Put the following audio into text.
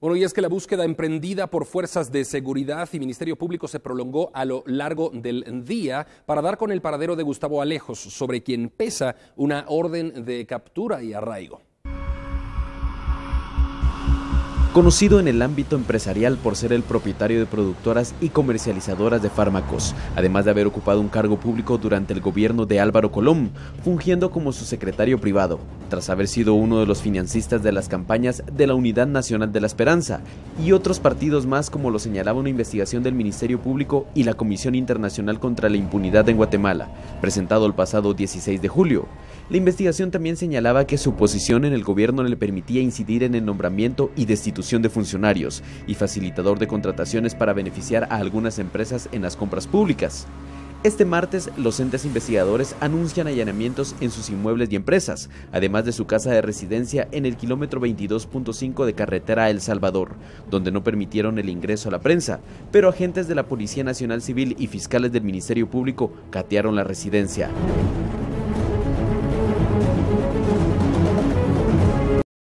Bueno, y es que la búsqueda emprendida por fuerzas de seguridad y Ministerio Público se prolongó a lo largo del día para dar con el paradero de Gustavo Alejos, sobre quien pesa una orden de captura y arraigo. conocido en el ámbito empresarial por ser el propietario de productoras y comercializadoras de fármacos, además de haber ocupado un cargo público durante el gobierno de Álvaro Colón, fungiendo como su secretario privado, tras haber sido uno de los financistas de las campañas de la Unidad Nacional de la Esperanza y otros partidos más como lo señalaba una investigación del Ministerio Público y la Comisión Internacional contra la Impunidad en Guatemala, presentado el pasado 16 de julio. La investigación también señalaba que su posición en el gobierno le permitía incidir en el nombramiento y destitución de funcionarios y facilitador de contrataciones para beneficiar a algunas empresas en las compras públicas. Este martes, los entes investigadores anuncian allanamientos en sus inmuebles y empresas, además de su casa de residencia en el kilómetro 22.5 de carretera El Salvador, donde no permitieron el ingreso a la prensa, pero agentes de la Policía Nacional Civil y fiscales del Ministerio Público catearon la residencia.